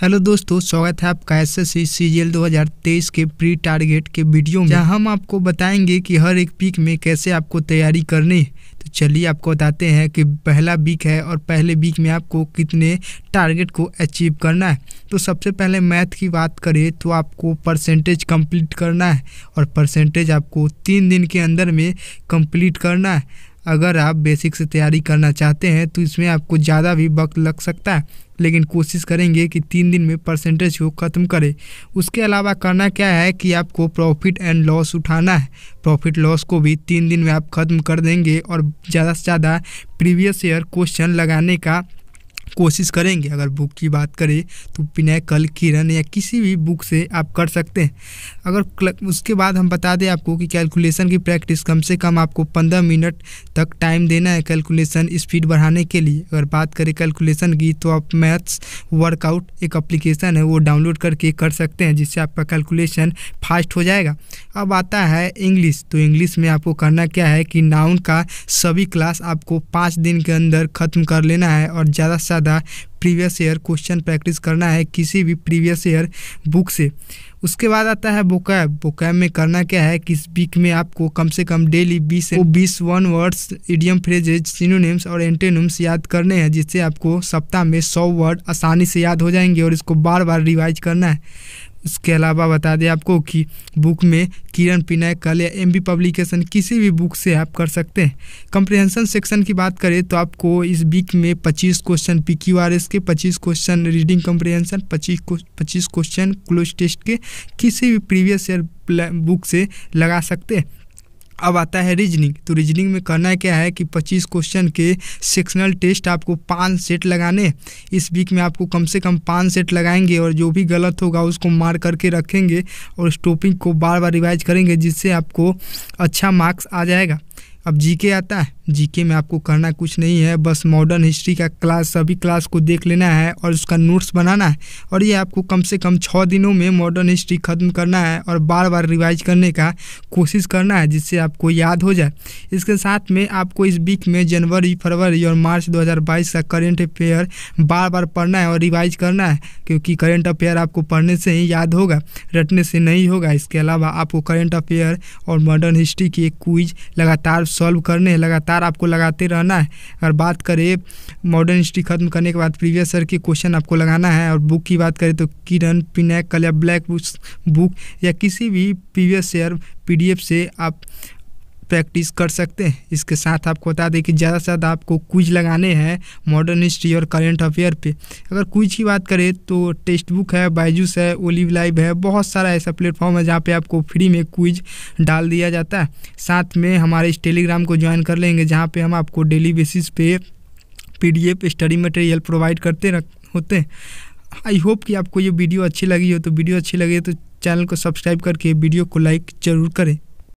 hello दोस्तों स्वागत है आपका एस एस सी सी जी के प्री टारगेट के वीडियो में जहां हम आपको बताएंगे कि हर एक पीक में कैसे आपको तैयारी करनी तो चलिए आपको बताते हैं कि पहला वीक है और पहले वीक में आपको कितने टारगेट को अचीव करना है तो सबसे पहले मैथ की बात करें तो आपको परसेंटेज कंप्लीट करना है और परसेंटेज आपको तीन दिन के अंदर में कंप्लीट करना है अगर आप बेसिक से तैयारी करना चाहते हैं तो इसमें आपको ज़्यादा भी वक्त लग सकता है लेकिन कोशिश करेंगे कि तीन दिन में परसेंटेज को ख़त्म करें उसके अलावा करना क्या है कि आपको प्रॉफिट एंड लॉस उठाना है प्रॉफिट लॉस को भी तीन दिन में आप ख़त्म कर देंगे और ज़्यादा से ज़्यादा प्रीवियस ईयर क्वेश्चन लगाने का कोशिश करेंगे अगर बुक की बात करें तो पिनाकल किरण या किसी भी बुक से आप कर सकते हैं अगर उसके बाद हम बता दें आपको कि कैलकुलेशन की प्रैक्टिस कम से कम आपको पंद्रह मिनट तक टाइम देना है कैलकुलेशन स्पीड बढ़ाने के लिए अगर बात करें कैलकुलेशन की तो आप मैथ्स वर्कआउट एक अप्लीकेशन है वो डाउनलोड करके कर सकते हैं जिससे आपका कैलकुलेशन फास्ट हो जाएगा अब आता है इंग्लिश तो इंग्लिश में आपको करना क्या है कि नाउन का सभी क्लास आपको पाँच दिन के अंदर ख़त्म कर लेना है और ज़्यादा से होता था प्रीवियस ईयर क्वेश्चन प्रैक्टिस करना है किसी भी प्रीवियस ईयर बुक से उसके बाद आता है बोकैब बोकैब में करना क्या है कि इस में आपको कम से कम डेली बीस को बीस one words idiom phrases synonyms और एंटेनम्स याद करने हैं जिससे आपको सप्ताह में सौ वर्ड आसानी से याद हो जाएंगे और इसको बार बार रिवाइज करना है इसके अलावा बता दें आपको कि बुक में किरण कल या एम पब्लिकेशन किसी भी बुक से आप कर सकते हैं कंप्रिहेंसन सेक्शन की बात करें तो आपको इस वीक में 25 question P Q R S के 25 क्वेश्चन रीडिंग कंप्रिहेंसन 25 पच्चीस क्वेश्चन क्लोज टेस्ट के किसी भी प्रीवियस ईयर बुक से लगा सकते हैं अब आता है रीजनिंग तो रीजनिंग में कहना है क्या है कि 25 क्वेश्चन के सेक्शनल टेस्ट आपको पाँच सेट लगाने इस वीक में आपको कम से कम पाँच सेट लगाएंगे और जो भी गलत होगा उसको मार करके रखेंगे और स्टॉपिंग को बार बार रिवाइज करेंगे जिससे आपको अच्छा मार्क्स आ जाएगा अब जीके आता है जीके में आपको करना कुछ नहीं है बस मॉडर्न हिस्ट्री का क्लास सभी क्लास को देख लेना है और उसका नोट्स बनाना है और ये आपको कम से कम छः दिनों में मॉडर्न हिस्ट्री ख़त्म करना है और बार बार रिवाइज करने का कोशिश करना है जिससे आपको याद हो जाए इसके साथ में आपको इस वीक में जनवरी फरवरी और मार्च दो का करेंट अफेयर बार बार पढ़ना है और रिवाइज करना है क्योंकि करेंट अफेयर आपको पढ़ने से ही याद होगा रटने से नहीं होगा इसके अलावा आपको करेंट अफेयर और मॉडर्न हिस्ट्री की एक क्विज लगातार सॉल्व करने हैं लगातार आपको लगाते रहना है अगर बात करें मॉडर्न हिस्ट्री खत्म करने के बाद प्रीवियस ईयर के क्वेश्चन आपको लगाना है और बुक की बात करें तो किरण पिनैकल या ब्लैक बुक या किसी भी प्रीवियस ईयर पी से आप प्रैक्टिस कर सकते हैं इसके साथ आपको बता दें कि ज़्यादा से ज़्यादा आपको क्विज लगाने हैं मॉडर्न हिस्ट्री और करेंट अफेयर पे अगर क्विज की बात करें तो टेक्स्ट बुक है बायजूस है ओलिव लाइव है बहुत सारा ऐसा प्लेटफॉर्म है जहाँ पे आपको फ्री में क्विज डाल दिया जाता है साथ में हमारे इस टेलीग्राम को ज्वाइन कर लेंगे जहाँ पर हम आपको डेली बेसिस पे एफ स्टडी मटेरियल प्रोवाइड करते रख होते हैं आई होप कि आपको ये वीडियो अच्छी लगी हो तो वीडियो अच्छी लगे तो चैनल को सब्सक्राइब करके वीडियो को लाइक ज़रूर करें